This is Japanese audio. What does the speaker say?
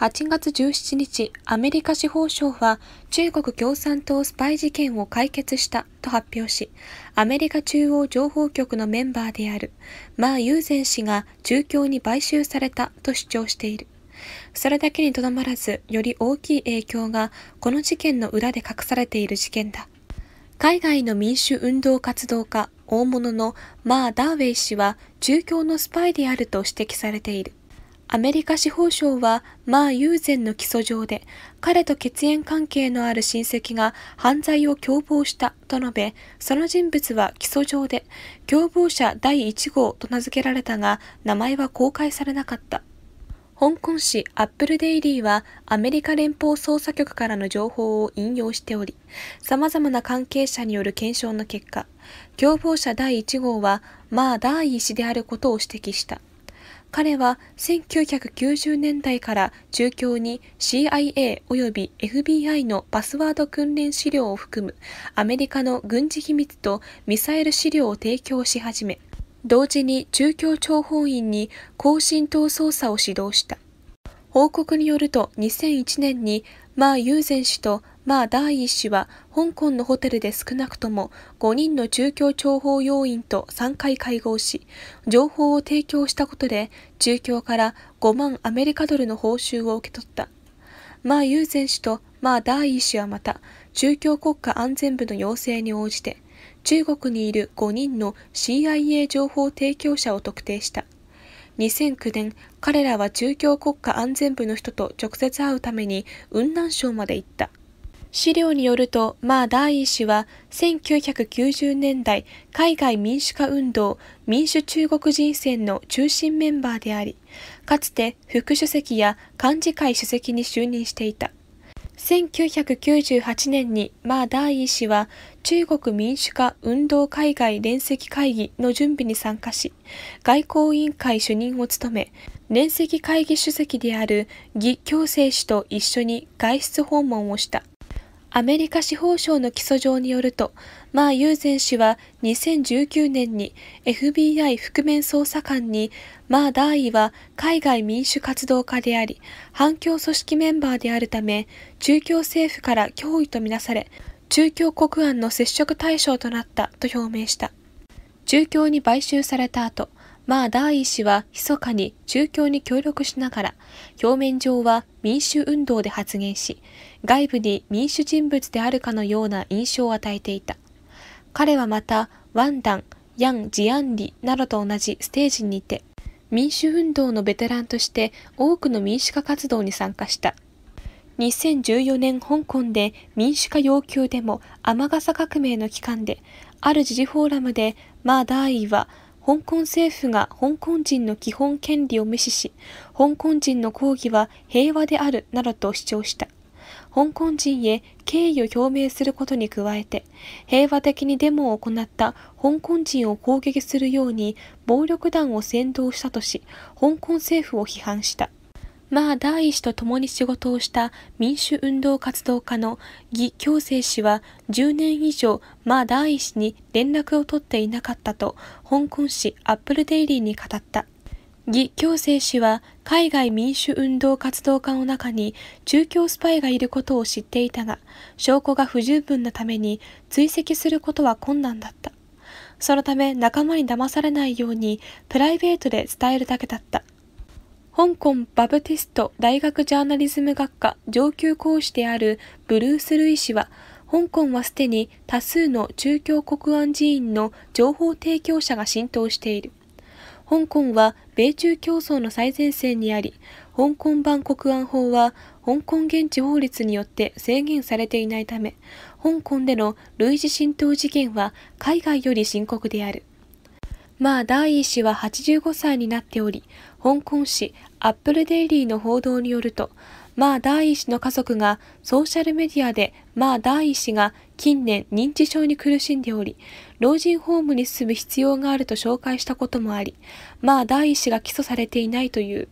8月17日、アメリカ司法省は中国共産党スパイ事件を解決したと発表し、アメリカ中央情報局のメンバーであるマー・ユーゼン氏が中共に買収されたと主張している。それだけにとどまらず、より大きい影響がこの事件の裏で隠されている事件だ。海外の民主運動活動家、大物のマー・ダーウェイ氏は中共のスパイであると指摘されている。アメリカ司法省は、マー・ユーゼンの起訴状で、彼と血縁関係のある親戚が犯罪を共謀したと述べ、その人物は起訴状で、共謀者第1号と名付けられたが、名前は公開されなかった。香港紙アップルデイリーはアメリカ連邦捜査局からの情報を引用しており、様々な関係者による検証の結果、共謀者第1号はマー・ダーイ氏であることを指摘した。彼は1990年代から中共に CIA 及び FBI のパスワード訓練資料を含むアメリカの軍事秘密とミサイル資料を提供し始め、同時に中共諜報員に高浸透捜査を指導した。報告によると2001年にマー・ユーゼン氏とまあ第一子は香港のホテルで少なくとも5人の中共諜報要員と3回会合し、情報を提供したことで中共から5万アメリカドルの報酬を受け取った。まあ優前氏とまあ第一子はまた中共国家安全部の要請に応じて、中国にいる5人の CIA 情報提供者を特定した。2009年、彼らは中共国家安全部の人と直接会うために雲南省まで行った。資料によると、マー・ダーイー氏は、1990年代海外民主化運動民主中国人選の中心メンバーであり、かつて副主席や幹事会主席に就任していた。1998年にマー・ダーイー氏は中国民主化運動海外連席会議の準備に参加し、外交委員会主任を務め、連席会議主席である義強生氏と一緒に外出訪問をした。アメリカ司法省の起訴状によると、マー・ユーゼン氏は2019年に FBI 覆面捜査官に、マー・ダーイは海外民主活動家であり、反共組織メンバーであるため、中共政府から脅威とみなされ、中共国安の接触対象となったと表明した。中共に買収された後、まあダー氏は密かに中共に協力しながら、表面上は民主運動で発言し、外部に民主人物であるかのような印象を与えていた。彼はまた、ワンダン、ヤン・ジアンリなどと同じステージにいて、民主運動のベテランとして多くの民主化活動に参加した。2014年香港で民主化要求デモ雨傘革命の期間で、ある時事フォーラムでマー・ダーイは香港政府が香港人の基本権利を無視し、香港人の抗議は平和であるなどと主張した。香港人へ敬意を表明することに加えて、平和的にデモを行った香港人を攻撃するように暴力団を扇動したとし、香港政府を批判した。まあ第ー子と共に仕事をした民主運動活動家の義強生氏は10年以上まあ第ーに連絡を取っていなかったと香港紙アップルデイリーに語った。義強生氏は海外民主運動活動家の中に中共スパイがいることを知っていたが、証拠が不十分なために追跡することは困難だった。そのため仲間に騙されないようにプライベートで伝えるだけだった。香港バブティスト大学ジャーナリズム学科上級講師であるブルース・ルイ氏は、香港はすでに多数の中共国安寺院の情報提供者が浸透している。香港は米中競争の最前線にあり、香港版国安法は香港現地法律によって制限されていないため、香港での類似浸透事件は海外より深刻である。まあ、第一氏は85歳になっており、香港紙アップルデイリーの報道によると、まあ、第一氏の家族がソーシャルメディアで、まあ、第一氏が近年認知症に苦しんでおり、老人ホームに住む必要があると紹介したこともあり、まあ、第一氏が起訴されていないという。